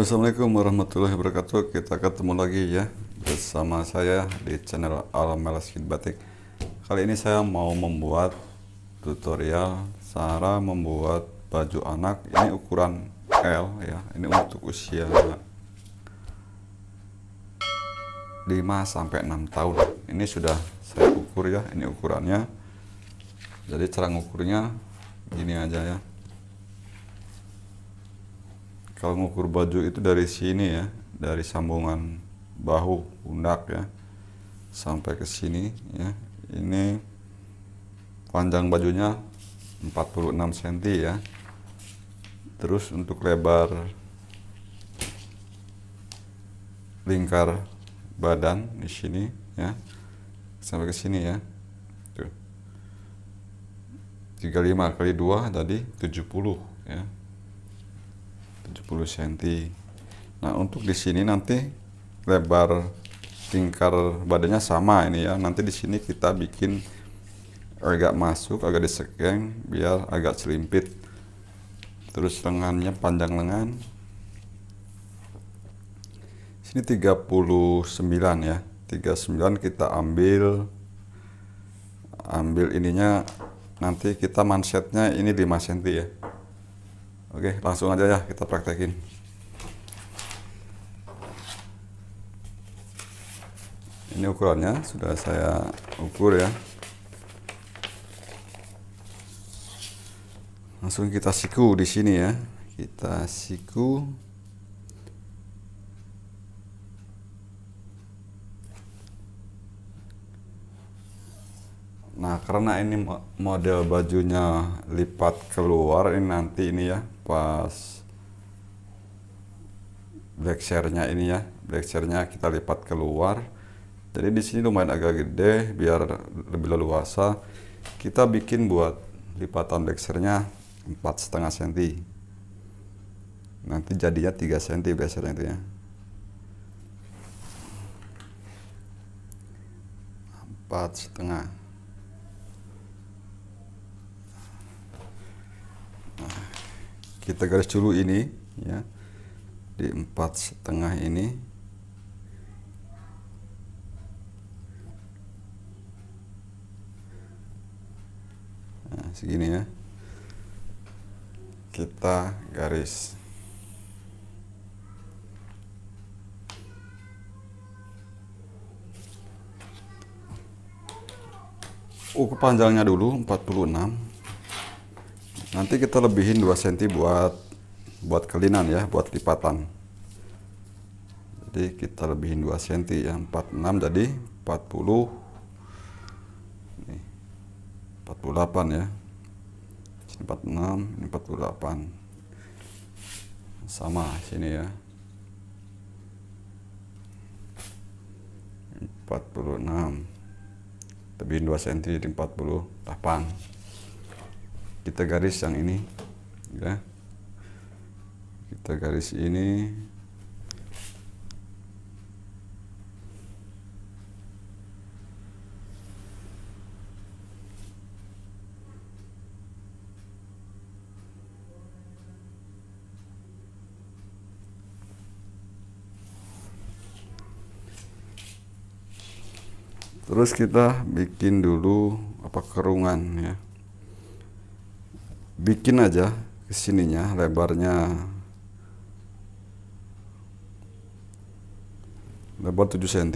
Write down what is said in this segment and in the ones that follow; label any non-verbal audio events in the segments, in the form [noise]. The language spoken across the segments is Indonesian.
Assalamualaikum warahmatullahi wabarakatuh Kita ketemu lagi ya Bersama saya di channel Alam Kit Batik Kali ini saya mau membuat tutorial Cara membuat baju anak Ini ukuran L ya Ini untuk usia 5 sampai 6 tahun Ini sudah saya ukur ya Ini ukurannya Jadi cara ngukurnya Gini aja ya kalau ngukur baju itu dari sini ya dari sambungan bahu pundak ya sampai ke sini ya ini panjang bajunya 46 cm ya terus untuk lebar lingkar badan di sini ya sampai ke sini ya tuh 35 kali 2 tadi 70 ya 70 cm nah untuk di sini nanti lebar lingkar badannya sama ini ya nanti di sini kita bikin agak masuk agak disekeng biar agak selimpit terus lengannya panjang lengan sini 39 ya 39 kita ambil ambil ininya nanti kita mansetnya ini 5 cm ya Oke, langsung aja ya kita praktekin. Ini ukurannya sudah saya ukur ya. Langsung kita siku di sini ya. Kita siku karena ini model bajunya lipat keluar ini nanti ini ya pas black nya ini ya black nya kita lipat keluar jadi di sini lumayan agak gede biar lebih leluasa kita bikin buat lipatan black share-nya empat setengah senti nanti jadinya 3 senti black itu ya empat setengah kita garis dulu ini ya di empat setengah ini nah, segini ya kita garis uh, panjangnya dulu 46 nanti kita lebihin 2 cm buat buat kelinan ya buat lipatan jadi kita lebihin 2 cm ya 46 jadi 40 48 ya 46 ini 48 sama sini ya 46 lebih 2 cm jadi 48 kita garis yang ini ya kita garis ini terus kita bikin dulu apa kerungan ya bikin aja kesininya lebarnya lebar 7 cm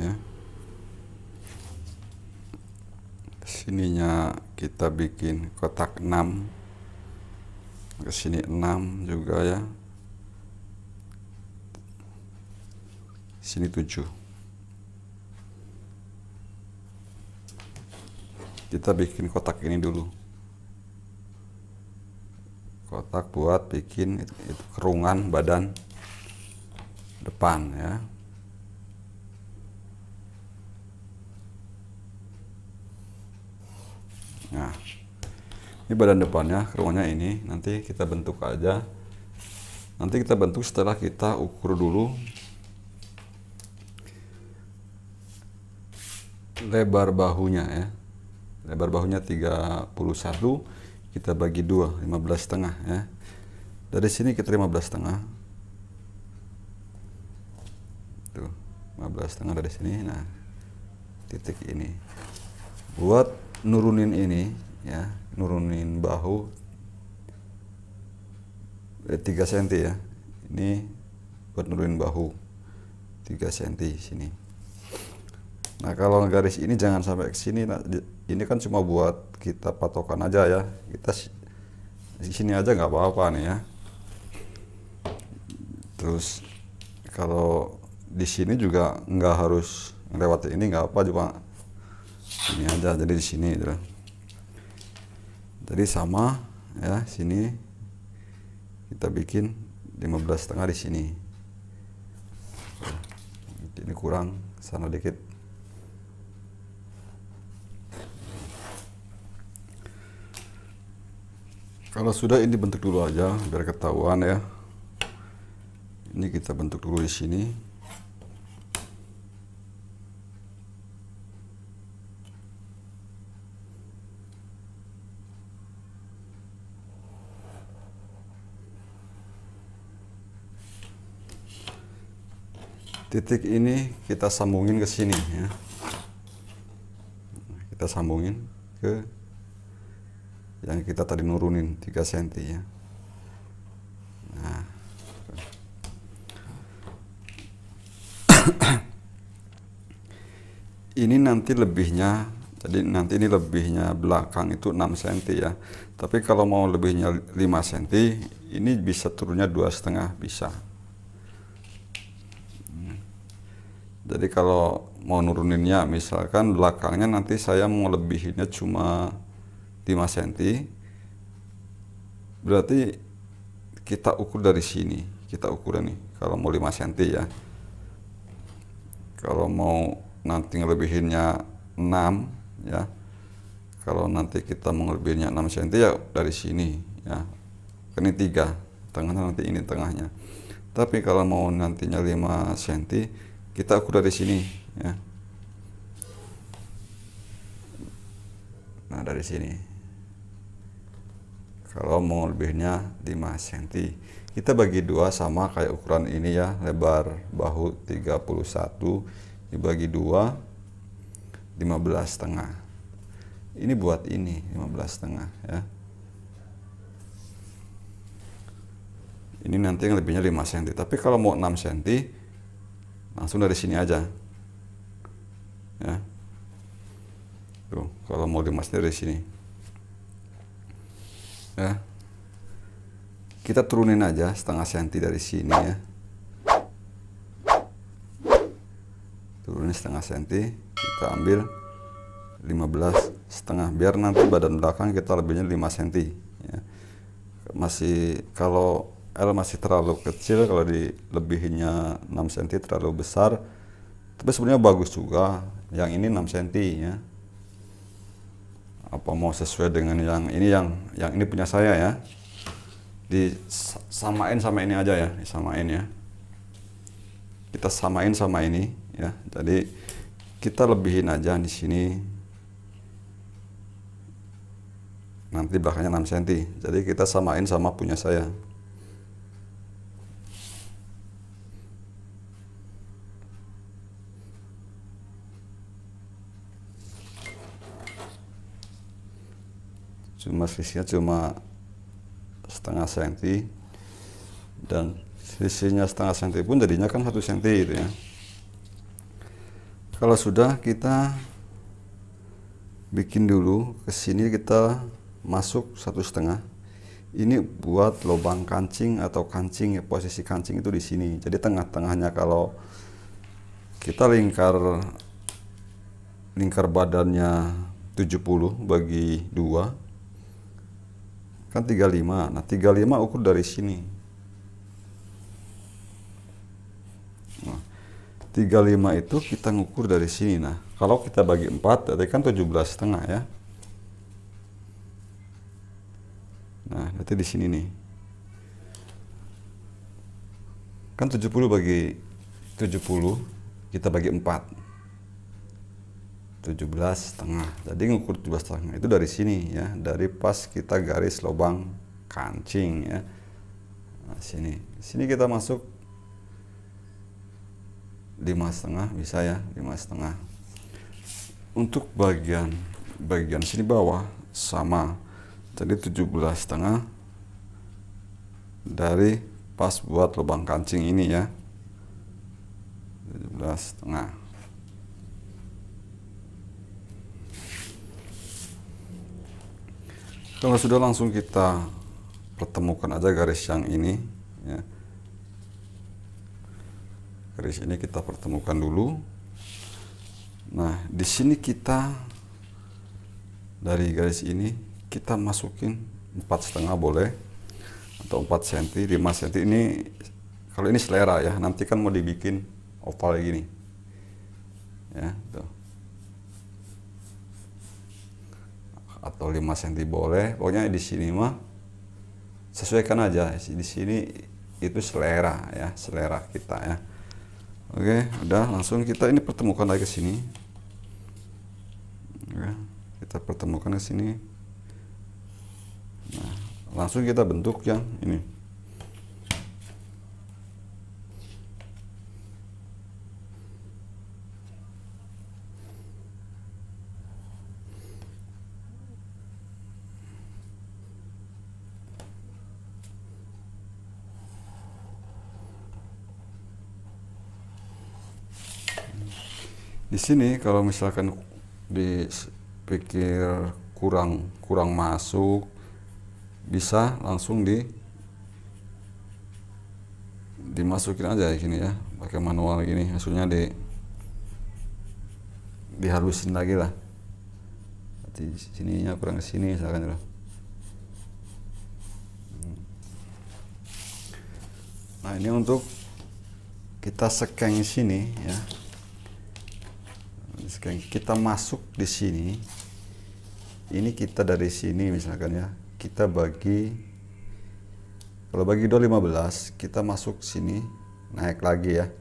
ya kesininya kita bikin kotak 6 sini 6 juga ya sini 7 kita bikin kotak ini dulu kotak buat bikin itu, itu kerungan badan depan ya nah ini badan depannya kerungannya ini nanti kita bentuk aja nanti kita bentuk setelah kita ukur dulu lebar bahunya ya lebar bahunya 31 kita bagi dua lima belas setengah ya dari sini kita lima belas setengah tuh belas setengah dari sini nah titik ini buat nurunin ini ya nurunin bahu eh, 3 cm ya ini buat nurunin bahu tiga senti sini nah kalau garis ini jangan sampai ke sini ini kan cuma buat kita patokan aja ya kita di sini aja nggak apa-apa nih ya terus kalau di sini juga nggak harus lewat ini nggak apa cuma ini aja jadi di sini gitu. jadi sama ya sini kita bikin 15 setengah di sini ini kurang sana dikit kalau sudah ini bentuk dulu aja biar ketahuan ya ini kita bentuk dulu di sini titik ini kita sambungin ke sini ya kita sambungin ke yang kita tadi nurunin 3 cm ya nah [coughs] ini nanti lebihnya jadi nanti ini lebihnya belakang itu 6 cm ya tapi kalau mau lebihnya 5 cm ini bisa turunnya dua setengah bisa jadi kalau mau nuruninnya misalkan belakangnya nanti saya mau lebihinnya cuma 5 cm berarti kita ukur dari sini kita ukur nih kalau mau 5 cm ya kalau mau nanti ngelebihinnya 6 ya kalau nanti kita melebihinya 6 cm ya dari sini ya ini tiga tengahnya nanti ini tengahnya tapi kalau mau nantinya 5 cm kita ukur dari sini ya nah dari sini kalau mau lebihnya 5 cm kita bagi dua sama kayak ukuran ini ya lebar bahu 31 dibagi dua 15 setengah ini buat ini 15 setengah ya ini nanti yang lebihnya 5 cm tapi kalau mau 6 cm langsung dari sini aja ya tuh kalau mau dimasukin dari sini ya kita turunin aja setengah senti dari sini ya turunin setengah senti kita ambil 15 setengah biar nanti badan belakang kita lebihnya 5 senti ya. masih kalau L masih terlalu kecil kalau di lebihnya 6 senti terlalu besar tapi sebenarnya bagus juga yang ini 6 senti ya apa mau sesuai dengan yang ini yang yang ini punya saya ya disamain sama ini aja ya disamain ya kita samain sama ini ya jadi kita lebihin aja di sini nanti belakangnya 6 cm jadi kita samain sama punya saya selisihnya cuma setengah senti dan selisihnya setengah senti pun jadinya kan satu senti itu ya kalau sudah kita bikin dulu ke sini kita masuk satu setengah ini buat lubang kancing atau kancing ya posisi kancing itu di sini jadi tengah-tengahnya kalau kita lingkar lingkar badannya 70 bagi dua kan 35 nah 35 ukur dari sini nah, 35 itu kita ngukur dari sini nah kalau kita bagi 4 berarti kan 17 setengah ya nah berarti di sini nih kan 70 bagi 70 kita bagi 4 17 setengah jadi ngukur 17 setengah itu dari sini ya dari pas kita garis lubang kancing ya nah, sini sini kita masuk lima setengah bisa ya lima setengah untuk bagian bagian sini bawah sama jadi 17 setengah dari pas buat lubang kancing ini ya 17 setengah Kalau sudah langsung kita pertemukan aja garis yang ini ya. Garis ini kita pertemukan dulu. Nah, di sini kita dari garis ini kita masukin empat setengah boleh atau 4 cm 5 senti ini kalau ini selera ya nanti kan mau dibikin oval gini ya tuh atau 5 cm boleh pokoknya di sini mah sesuaikan aja di sini itu selera ya selera kita ya oke udah langsung kita ini pertemukan lagi ke sini oke, kita pertemukan ke sini nah langsung kita bentuk yang ini di sini kalau misalkan dipikir kurang kurang masuk bisa langsung di dimasukin aja di sini ya pakai manual gini hasilnya di dihalusin lagi lah di sininya kurang sini misalkan ya. nah ini untuk kita sekeng sini ya sekarang kita masuk di sini ini kita dari sini misalkan ya kita bagi kalau bagi 215 kita masuk sini naik lagi ya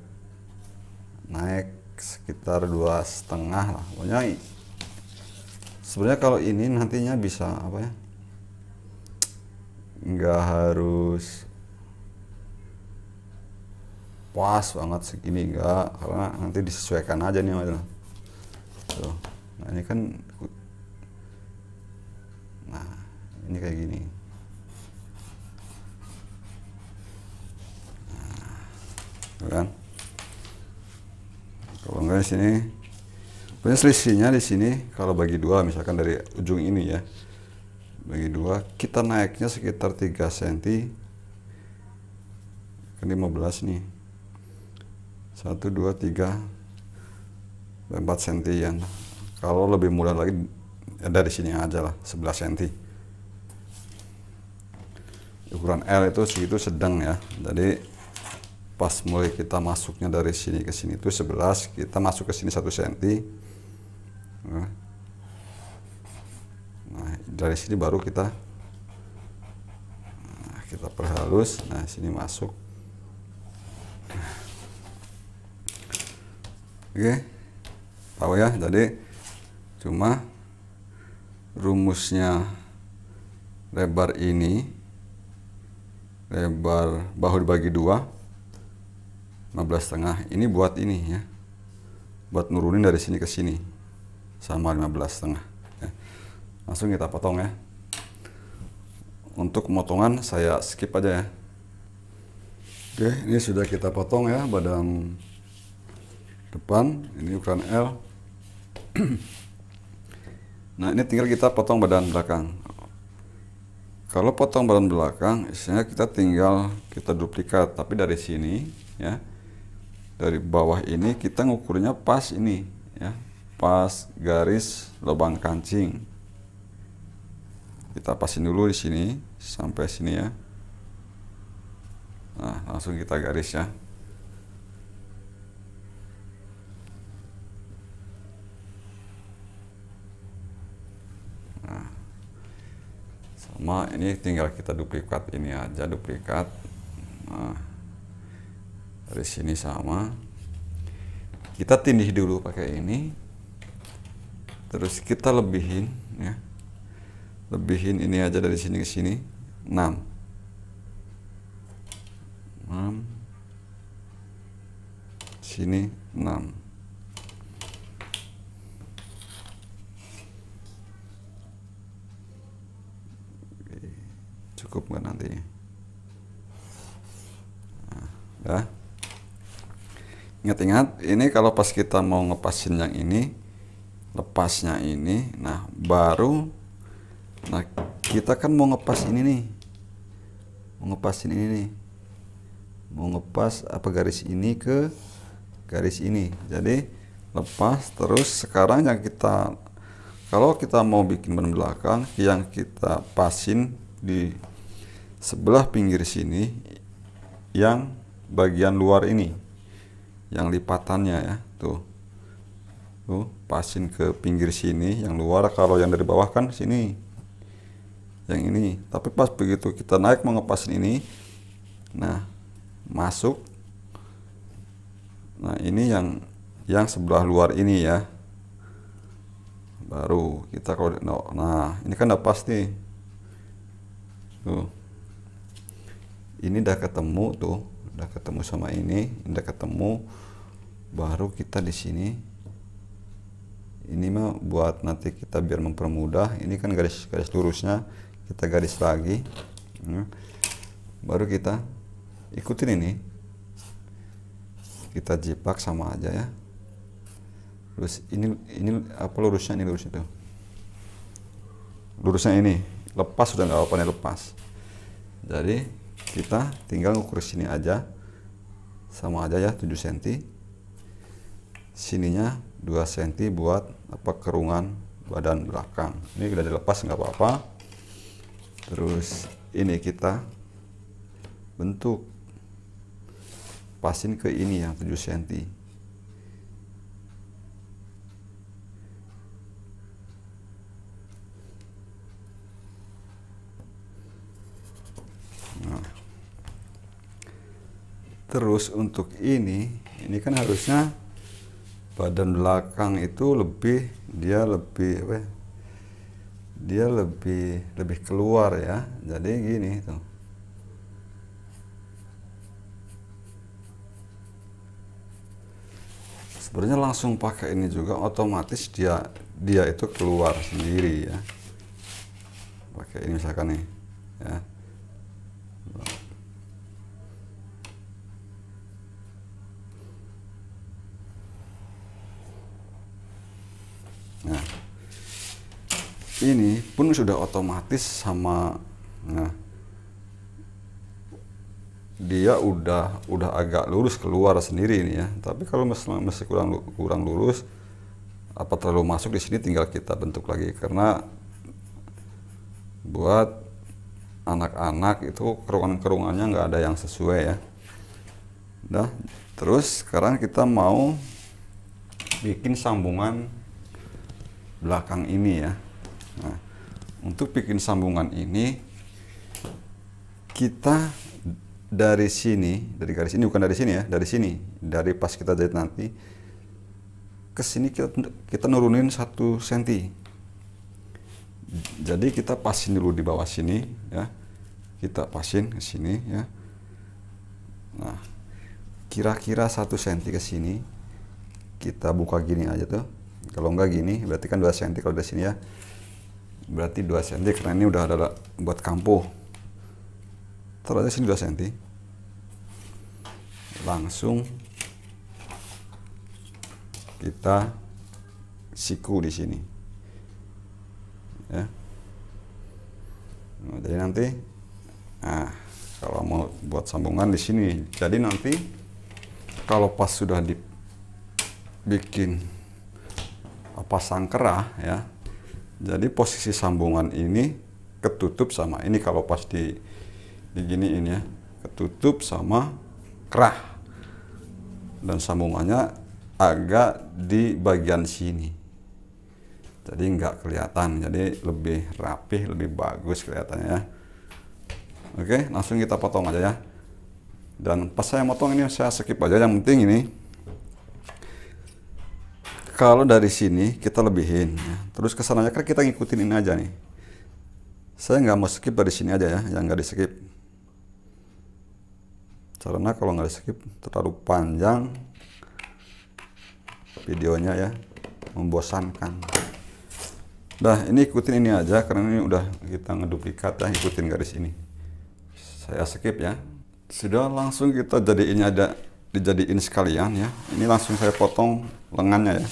naik sekitar dua setengah lah pokoknya sebenarnya kalau ini nantinya bisa apa ya nggak harus pas banget segini enggak karena nanti disesuaikan aja nih tuh nah ini kan nah ini kayak gini nah, kan kalau enggak di sini punya selisihnya di sini kalau bagi dua misalkan dari ujung ini ya bagi dua kita naiknya sekitar 3 cm ke 15 nih 1 2 3 4 cm yang kalau lebih mudah lagi ya dari sini aja lah 11 cm ukuran L itu segitu sedang ya jadi pas mulai kita masuknya dari sini ke sini itu 11 kita masuk ke sini 1 cm ya. nah dari sini baru kita nah, kita perhalus nah sini masuk oke okay tahu ya jadi cuma rumusnya lebar ini lebar bahu dibagi dua 15 setengah ini buat ini ya buat nurunin dari sini ke sini sama 15 setengah ya. langsung kita potong ya untuk pemotongan saya skip aja ya oke ini sudah kita potong ya badan depan ini ukuran L [clears throat] nah ini tinggal kita potong badan belakang kalau potong badan belakang istilahnya kita tinggal kita duplikat tapi dari sini ya dari bawah ini kita ngukurnya pas ini ya pas garis lubang kancing kita pasin dulu di sini sampai sini ya nah langsung kita garis ya sama ini tinggal kita duplikat ini aja duplikat nah, dari sini sama kita tindih dulu pakai ini terus kita lebihin ya lebihin ini aja dari sini ke sini 6 6 sini 6 Cukup nggak nantinya nah, ya ingat-ingat ini kalau pas kita mau ngepasin yang ini lepasnya ini nah baru nah kita kan mau ngepas ini nih mau ngepasin ini nih mau ngepas apa garis ini ke garis ini jadi lepas terus sekarang yang kita kalau kita mau bikin ban belakang yang kita pasin di sebelah pinggir sini yang bagian luar ini yang lipatannya ya tuh tuh pasin ke pinggir sini yang luar kalau yang dari bawah kan sini yang ini tapi pas begitu kita naik mengepasin ini nah masuk nah ini yang yang sebelah luar ini ya baru kita kalau nah ini kan udah pasti tuh ini udah ketemu tuh udah ketemu sama ini udah ketemu baru kita di sini ini mah buat nanti kita biar mempermudah ini kan garis garis lurusnya kita garis lagi hmm. baru kita ikutin ini kita jipak sama aja ya terus ini ini apa lurusnya ini lurus itu lurusnya ini lepas sudah nggak apa-apa lepas jadi kita tinggal ukur sini aja sama aja ya 7 cm sininya 2 cm buat apa kerungan badan belakang ini udah dilepas nggak apa-apa terus ini kita bentuk pasin ke ini yang 7 cm terus untuk ini ini kan harusnya badan belakang itu lebih dia lebih apa ya, dia lebih lebih keluar ya jadi gini tuh sebenarnya langsung pakai ini juga otomatis dia dia itu keluar sendiri ya pakai ini misalkan nih ya ini pun sudah otomatis sama nah, dia udah udah agak lurus keluar sendiri ini ya tapi kalau masih, masih kurang kurang lurus apa terlalu masuk di sini tinggal kita bentuk lagi karena buat anak-anak itu kerungan-kerungannya nggak ada yang sesuai ya dah terus sekarang kita mau bikin sambungan belakang ini ya Nah, untuk bikin sambungan ini kita dari sini, dari garis ini bukan dari sini ya, dari sini, dari pas kita jahit nanti ke sini kita kita nurunin satu senti. Jadi kita pasin dulu di bawah sini ya. Kita pasin ke sini ya. Nah, kira-kira satu senti ke sini kita buka gini aja tuh. Kalau enggak gini berarti kan dua senti kalau dari sini ya berarti 2 cm karena ini udah ada buat kampuh taruh aja sini 2 cm langsung kita siku di sini ya nah, jadi nanti nah kalau mau buat sambungan di sini jadi nanti kalau pas sudah dibikin pasang kerah ya jadi posisi sambungan ini ketutup sama ini kalau pas di ini ya, ketutup sama kerah. Dan sambungannya agak di bagian sini. Jadi nggak kelihatan, jadi lebih rapih, lebih bagus kelihatannya ya. Oke, langsung kita potong aja ya. Dan pas saya motong ini saya skip aja yang penting ini kalau dari sini kita lebihin, ya. terus kesannya kan kita ngikutin ini aja nih. Saya nggak mau skip dari sini aja ya, yang nggak di skip. Karena kalau nggak di skip terlalu panjang videonya ya, membosankan. Nah ini ikutin ini aja karena ini udah kita ngeduplikat ya, ikutin garis ini. Saya skip ya. Sudah langsung kita jadi ini ada dijadiin sekalian ya ini langsung saya potong lengannya ya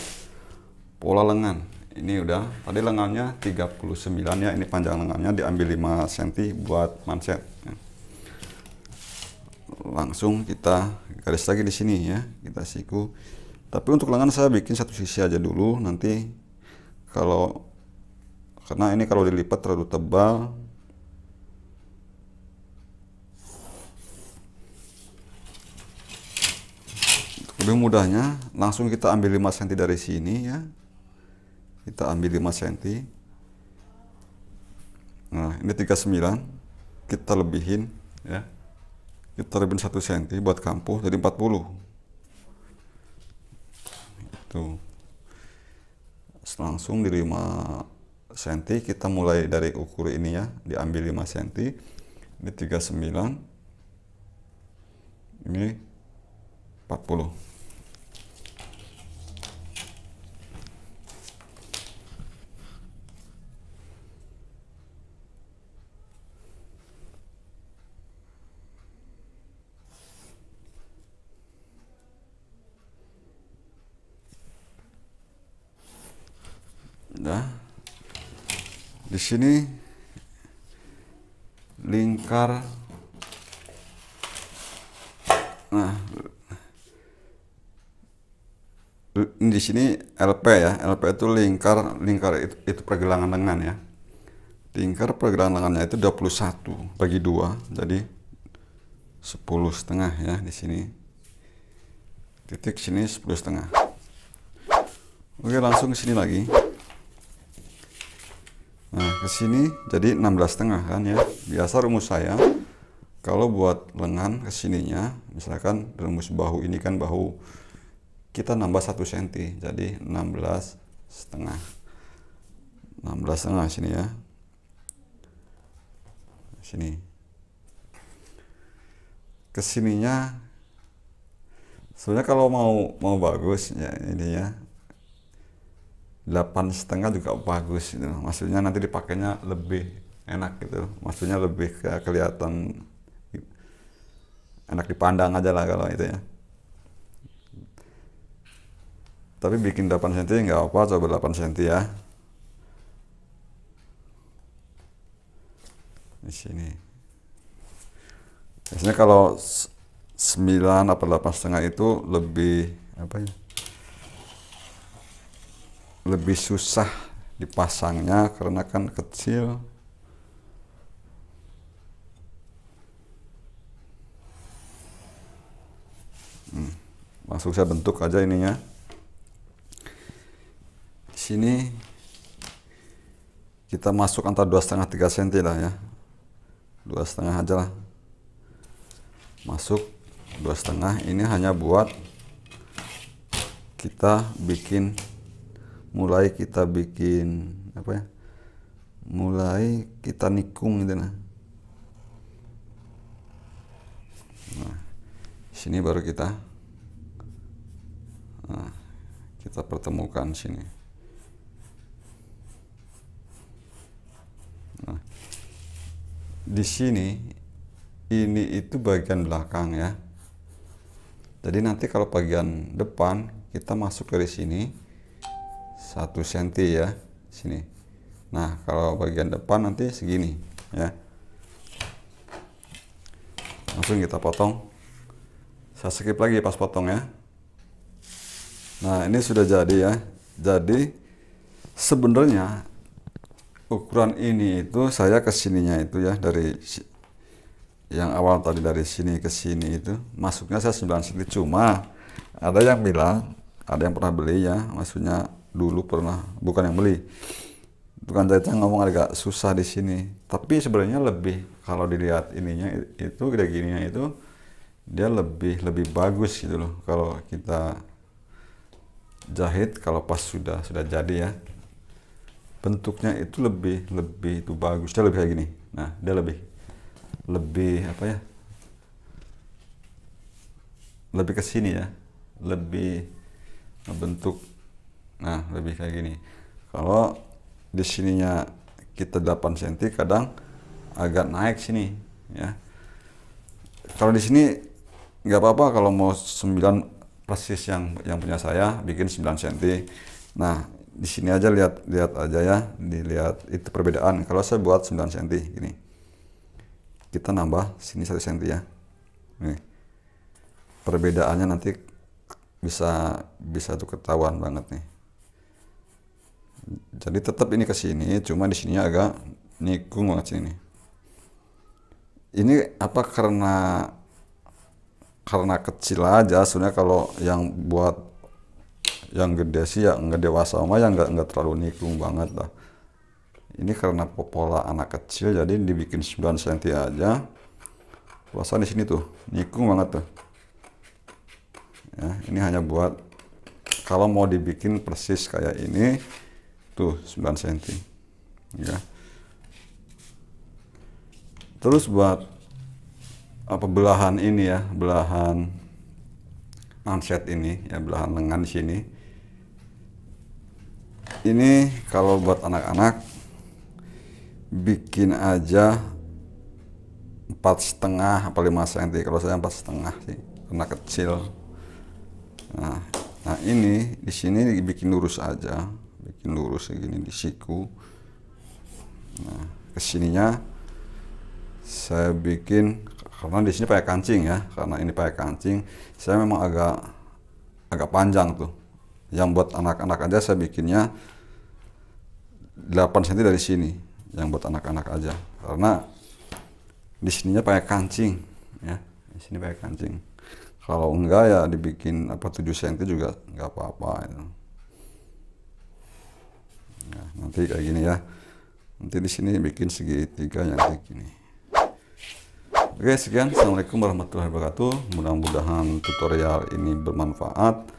pola lengan ini udah tadi lengannya 39 ya ini panjang lengannya diambil 5 cm buat manset ya. langsung kita garis lagi di sini ya kita siku tapi untuk lengan saya bikin satu sisi aja dulu nanti kalau karena ini kalau dilipat terlalu tebal lebih mudahnya langsung kita ambil 5 cm dari sini ya kita ambil 5 cm nah ini 39 kita lebihin ya kita lebihin 1 cm buat kampuh jadi 40 itu langsung di 5 cm kita mulai dari ukur ini ya diambil 5 cm ini 39 ini 40 ya. Di sini lingkar nah di sini LP ya LP itu lingkar lingkar itu, itu pergelangan lengan ya lingkar pergelangan lengannya itu 21 bagi dua jadi 10 setengah ya di sini titik sini 10 setengah oke langsung ke sini lagi Nah, ke sini jadi 16 setengah kan ya. Biasa rumus saya kalau buat lengan ke sininya, misalkan rumus bahu ini kan bahu kita nambah 1 cm. Jadi 16 setengah. 16 setengah sini ya. Sini. Kesininya sebenarnya kalau mau mau bagus ya ini ya delapan setengah juga bagus itu maksudnya nanti dipakainya lebih enak gitu maksudnya lebih ke kelihatan enak dipandang aja lah kalau itu ya tapi bikin 8 cm nggak apa coba 8 cm ya di sini biasanya kalau 9 atau 8 setengah itu lebih apa ya lebih susah dipasangnya karena kan kecil hmm. langsung saya bentuk aja ininya di sini kita masuk antara dua setengah tiga senti lah ya dua setengah aja lah masuk dua setengah ini hanya buat kita bikin mulai kita bikin apa ya mulai kita nikung gitu nah nah sini baru kita nah, kita pertemukan sini nah di sini ini itu bagian belakang ya jadi nanti kalau bagian depan kita masuk dari sini 1 cm ya sini nah kalau bagian depan nanti segini ya langsung kita potong saya skip lagi pas potong ya nah ini sudah jadi ya jadi sebenarnya ukuran ini itu saya kesininya itu ya dari yang awal tadi dari sini ke sini itu masuknya saya 9 cm cuma ada yang bilang ada yang pernah beli ya maksudnya dulu pernah bukan yang beli saya saya ngomong agak susah di sini tapi sebenarnya lebih kalau dilihat ininya itu kayak gininya itu dia lebih lebih bagus gitu loh kalau kita jahit kalau pas sudah sudah jadi ya bentuknya itu lebih lebih itu bagus dia lebih kayak gini nah dia lebih lebih apa ya lebih ke sini ya lebih bentuk nah lebih kayak gini kalau di sininya kita 8 cm kadang agak naik sini ya kalau di sini nggak apa-apa kalau mau 9 persis yang yang punya saya bikin 9 cm nah di sini aja lihat lihat aja ya dilihat itu perbedaan kalau saya buat 9 cm gini kita nambah sini 1 cm ya nih perbedaannya nanti bisa bisa tuh ketahuan banget nih jadi tetap ini ke sini cuma di sininya agak nikung banget sini ini apa karena karena kecil aja sebenarnya kalau yang buat yang gede sih ya nggak dewasa sama yang nggak nggak terlalu nikung banget lah ini karena pola anak kecil jadi dibikin 9 cm aja Luasan di sini tuh nikung banget tuh ya ini hanya buat kalau mau dibikin persis kayak ini tuh 9 cm ya terus buat apa belahan ini ya belahan manset ini ya belahan lengan di sini ini kalau buat anak-anak bikin aja empat setengah apa lima senti kalau saya empat setengah sih karena kecil nah, nah ini di sini dibikin lurus aja lurus segini di siku nah kesininya saya bikin karena di sini pakai kancing ya karena ini pakai kancing saya memang agak agak panjang tuh yang buat anak-anak aja saya bikinnya 8 cm dari sini yang buat anak-anak aja karena di sininya pakai kancing ya di sini pakai kancing kalau enggak ya dibikin apa 7 cm juga enggak apa-apa itu. Ya. Nah, nanti kayak gini ya. Nanti di sini bikin segitiga yang kayak gini. Oke, sekian. Assalamualaikum warahmatullahi wabarakatuh. Mudah-mudahan tutorial ini bermanfaat.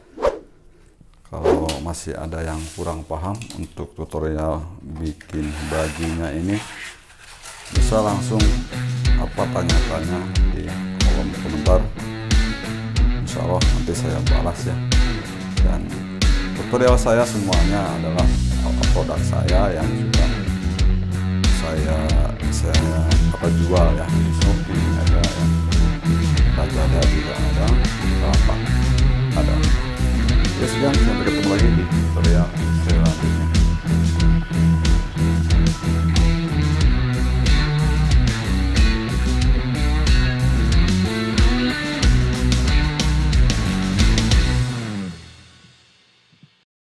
Kalau masih ada yang kurang paham untuk tutorial bikin bajunya ini, bisa langsung apa tanya-tanya di kolom komentar. Insya Allah nanti saya balas ya. Dan tutorial saya semuanya adalah beberapa produk saya yang sudah saya saya apa jual ya di Shopee ada yang ada juga ada apa ada ya sudah sampai ketemu lagi di tutorial